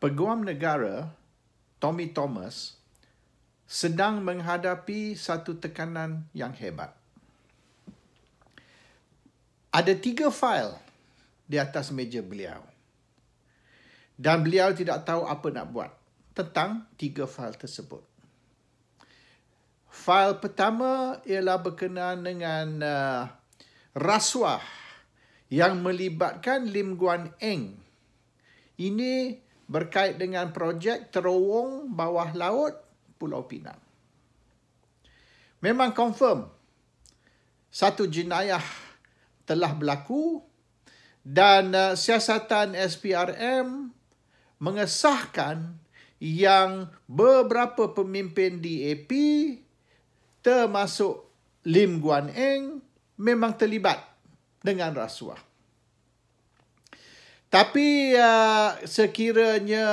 Peguam Negara Tommy Thomas sedang menghadapi satu tekanan yang hebat. Ada tiga fail di atas meja beliau. Dan beliau tidak tahu apa nak buat tentang tiga fail tersebut. Fail pertama ialah berkenaan dengan uh, rasuah yang melibatkan Lim Guan Eng. Ini berkait dengan projek terowong bawah laut Pulau Pinang. Memang confirm satu jenayah telah berlaku dan uh, siasatan SPRM mengesahkan yang beberapa pemimpin DAP termasuk Lim Guan Eng memang terlibat dengan rasuah. Tapi uh, sekiranya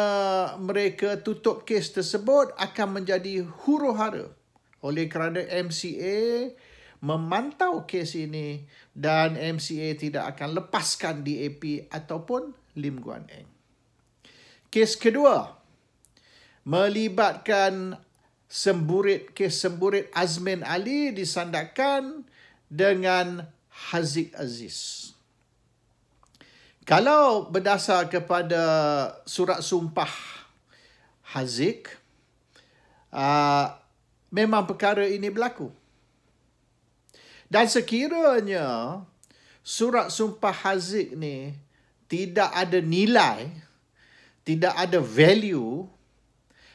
mereka tutup kes tersebut akan menjadi huru hara oleh kerana MCA memantau kes ini dan MCA tidak akan lepaskan DAP ataupun Lim Guan Eng. Kes kedua melibatkan semburit kes semburit Azmin Ali disandakan dengan Haziq Aziz. Kalau berdasar kepada surat sumpah Hazik, uh, ah, memang perkara ini berlaku. Dan sekiranya surat sumpah Hazik ni tidak ada nilai, tidak ada value,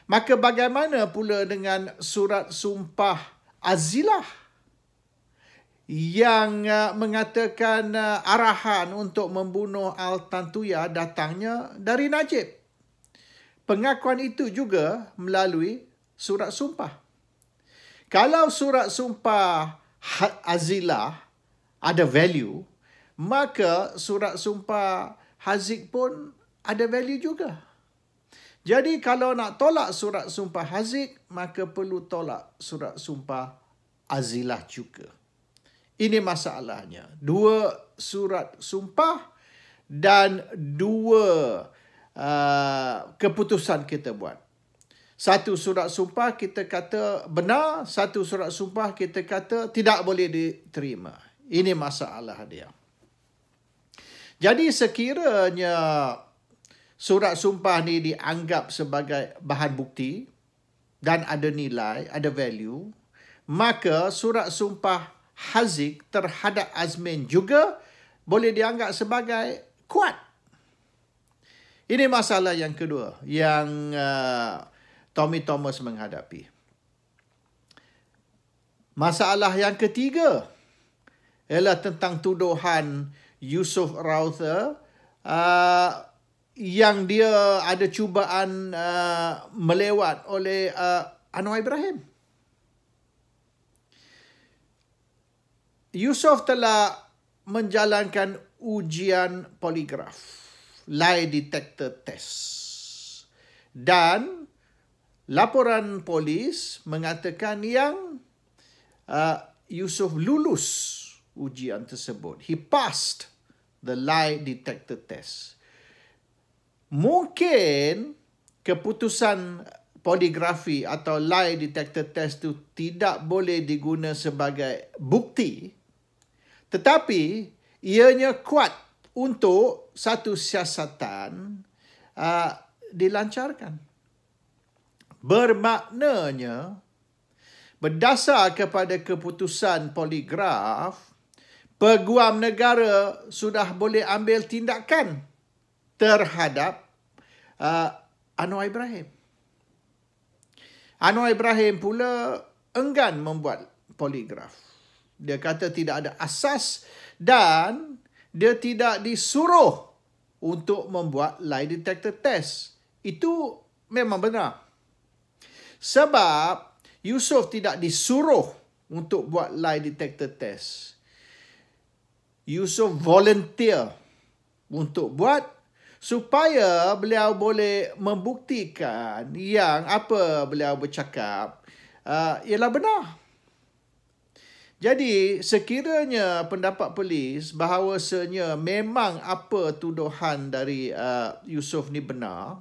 maka bagaimana pula dengan surat sumpah Azilah? yang uh, mengatakan uh, arahan untuk membunuh Al Tantuya datangnya dari Najib. Pengakuan itu juga melalui surat sumpah. Kalau surat sumpah Azilah ada value, maka surat sumpah Haziq pun ada value juga. Jadi kalau nak tolak surat sumpah Haziq, maka perlu tolak surat sumpah Azilah juga. Ini masalahnya. Dua surat sumpah dan dua uh, keputusan kita buat. Satu surat sumpah kita kata benar, satu surat sumpah kita kata tidak boleh diterima. Ini masalah dia. Jadi sekiranya surat sumpah ni dianggap sebagai bahan bukti dan ada nilai, ada value, maka surat sumpah Hazik terhadap Azmin juga boleh dianggap sebagai kuat. Ini masalah yang kedua yang uh, Tommy Thomas menghadapi. Masalah yang ketiga ialah tentang tuduhan Yusuf Rauter uh, yang dia ada cubaan uh, melewat oleh uh, Anwar Ibrahim. Yusof telah menjalankan ujian poligraf, lie detector test. Dan laporan polis mengatakan yang uh, Yusof lulus ujian tersebut. He passed the lie detector test. Mungkin keputusan poligrafi atau lie detector test itu tidak boleh diguna sebagai bukti tetapi ianya kuat untuk satu siasatan uh, dilancarkan. Bermaknanya berdasar kepada keputusan poligraf, peguam negara sudah boleh ambil tindakan terhadap uh, Anwar Ibrahim. Anwar Ibrahim pula enggan membuat poligraf. Dia kata tidak ada asas dan dia tidak disuruh untuk membuat lie detector test. Itu memang benar. Sebab Yusuf tidak disuruh untuk buat lie detector test. Yusuf volunteer untuk buat supaya beliau boleh membuktikan yang apa beliau bercakap uh, ialah benar. Jadi sekiranya pendapat polis bahawa bahawasanya memang apa tuduhan dari uh, Yusof ni benar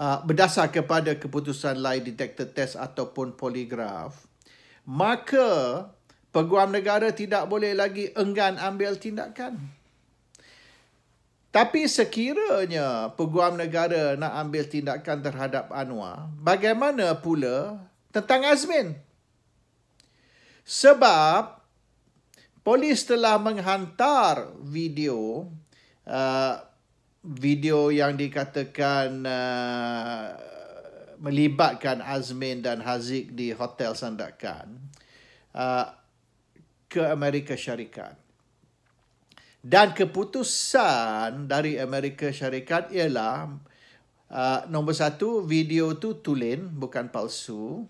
uh, berdasar kepada keputusan lie detector test ataupun poligraf maka peguam negara tidak boleh lagi enggan ambil tindakan. Tapi sekiranya peguam negara nak ambil tindakan terhadap Anwar, bagaimana pula tentang Azmin? sebab polis telah menghantar video uh, video yang dikatakan uh, melibatkan Azmin dan Haziq di Hotel Sandakan uh, ke Amerika Syarikat. Dan keputusan dari Amerika Syarikat ialah uh, nombor satu, video tu tulen, bukan palsu.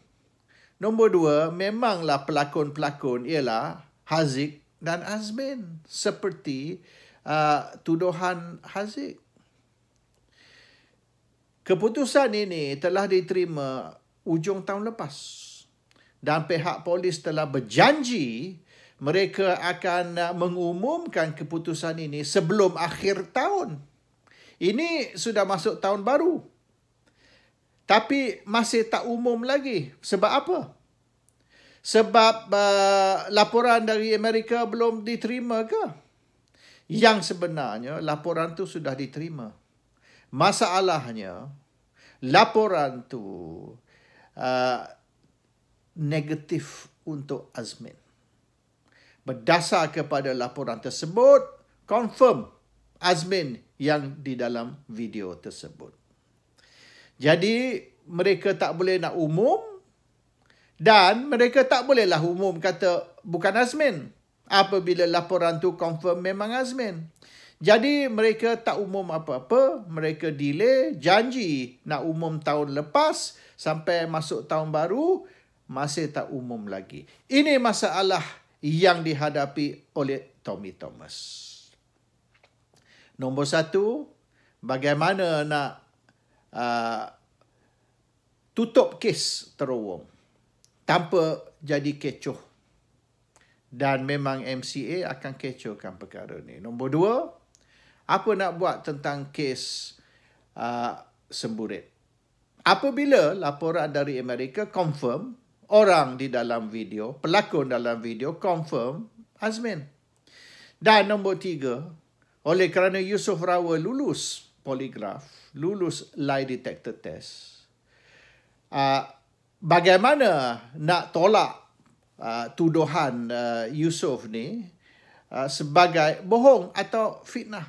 Nombor dua, memanglah pelakon-pelakon ialah Haziq dan Azmin. Seperti uh, tuduhan Haziq. Keputusan ini telah diterima ujung tahun lepas. Dan pihak polis telah berjanji mereka akan uh, mengumumkan keputusan ini sebelum akhir tahun. Ini sudah masuk tahun baru tapi masih tak umum lagi sebab apa sebab uh, laporan dari Amerika belum diterima ke yang sebenarnya laporan tu sudah diterima masalahnya laporan tu uh, negatif untuk Azmin berdasar kepada laporan tersebut confirm Azmin yang di dalam video tersebut jadi mereka tak boleh nak umum dan mereka tak bolehlah umum kata bukan Azmin. Apabila laporan tu confirm memang Azmin. Jadi mereka tak umum apa-apa, mereka delay janji nak umum tahun lepas sampai masuk tahun baru masih tak umum lagi. Ini masalah yang dihadapi oleh Tommy Thomas. Nombor satu, bagaimana nak Ah, tutup kes terowong tanpa jadi kecoh. Dan memang MCA akan kecohkan perkara ni. Nombor dua, apa nak buat tentang kes uh, semburit? Apabila laporan dari Amerika confirm orang di dalam video, pelakon dalam video confirm Azmin. Dan nombor tiga, oleh kerana Yusuf Rawa lulus Polygraph, lulus lie detector test. Uh, bagaimana nak tolak uh, tuduhan uh, ah, Yusuf ni uh, sebagai bohong atau fitnah?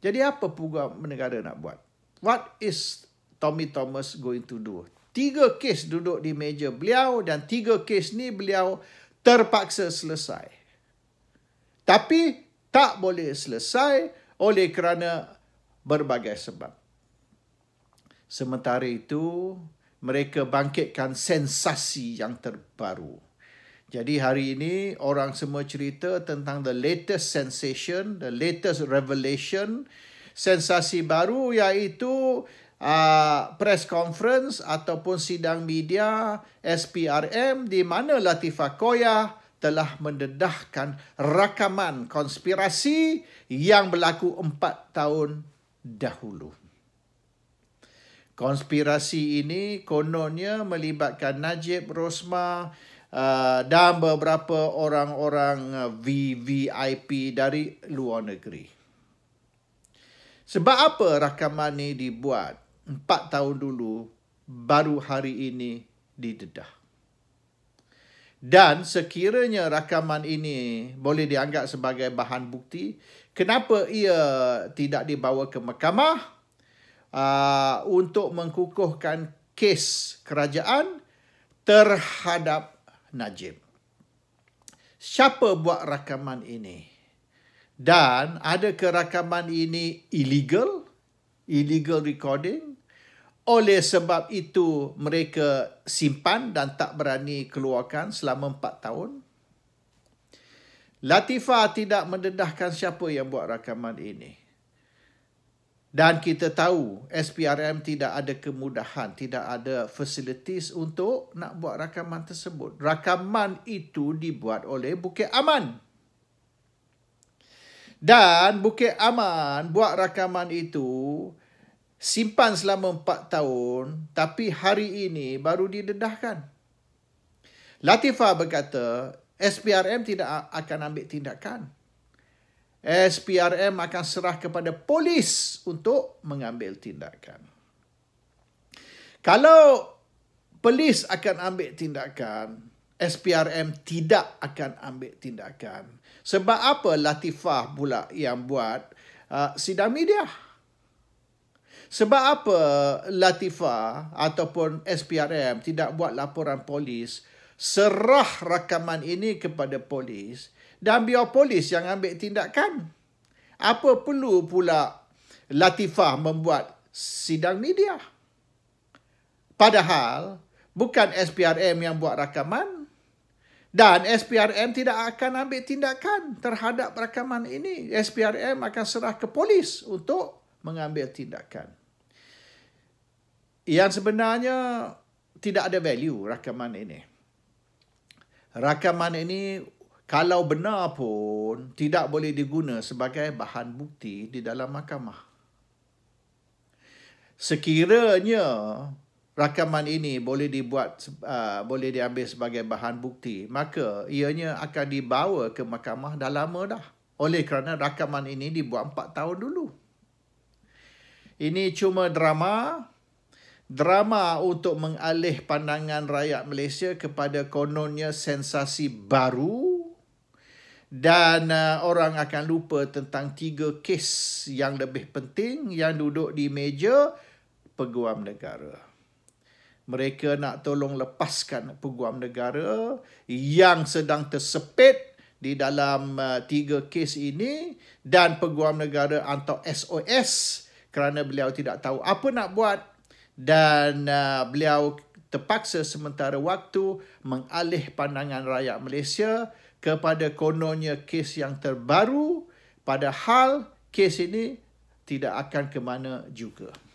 Jadi apa peguam negara nak buat? What is Tommy Thomas going to do? Tiga kes duduk di meja beliau dan tiga kes ni beliau terpaksa selesai. Tapi tak boleh selesai oleh kerana berbagai sebab. Sementara itu, mereka bangkitkan sensasi yang terbaru. Jadi hari ini orang semua cerita tentang the latest sensation, the latest revelation, sensasi baru iaitu uh, press conference ataupun sidang media SPRM di mana Latifah Koya telah mendedahkan rakaman konspirasi yang berlaku 4 tahun dahulu. Konspirasi ini kononnya melibatkan Najib Rosma uh, dan beberapa orang-orang uh, VVIP dari luar negeri. Sebab apa rakaman ini dibuat empat tahun dulu baru hari ini didedah? Dan sekiranya rakaman ini boleh dianggap sebagai bahan bukti, kenapa ia tidak dibawa ke mahkamah uh, untuk mengkukuhkan kes kerajaan terhadap Najib? Siapa buat rakaman ini? Dan adakah rakaman ini illegal? Illegal recording? Oleh sebab itu mereka simpan dan tak berani keluarkan selama empat tahun. Latifa tidak mendedahkan siapa yang buat rakaman ini. Dan kita tahu SPRM tidak ada kemudahan, tidak ada facilities untuk nak buat rakaman tersebut. Rakaman itu dibuat oleh Bukit Aman. Dan Bukit Aman buat rakaman itu simpan selama empat tahun tapi hari ini baru didedahkan. Latifa berkata, SPRM tidak akan ambil tindakan. SPRM akan serah kepada polis untuk mengambil tindakan. Kalau polis akan ambil tindakan, SPRM tidak akan ambil tindakan. Sebab apa Latifah pula yang buat uh, sidang media? Sebab apa Latifa ataupun SPRM tidak buat laporan polis serah rakaman ini kepada polis dan biar polis yang ambil tindakan. Apa perlu pula Latifa membuat sidang media? Padahal bukan SPRM yang buat rakaman dan SPRM tidak akan ambil tindakan terhadap rakaman ini. SPRM akan serah ke polis untuk mengambil tindakan yang sebenarnya tidak ada value rakaman ini. Rakaman ini kalau benar pun tidak boleh diguna sebagai bahan bukti di dalam mahkamah. Sekiranya rakaman ini boleh dibuat uh, boleh diambil sebagai bahan bukti, maka ianya akan dibawa ke mahkamah dah lama dah. Oleh kerana rakaman ini dibuat 4 tahun dulu. Ini cuma drama drama untuk mengalih pandangan rakyat Malaysia kepada kononnya sensasi baru dan uh, orang akan lupa tentang tiga kes yang lebih penting yang duduk di meja peguam negara. Mereka nak tolong lepaskan peguam negara yang sedang tersepit di dalam uh, tiga kes ini dan peguam negara atau SOS kerana beliau tidak tahu apa nak buat dan uh, beliau terpaksa sementara waktu mengalih pandangan rakyat Malaysia kepada kononnya kes yang terbaru padahal kes ini tidak akan ke mana juga.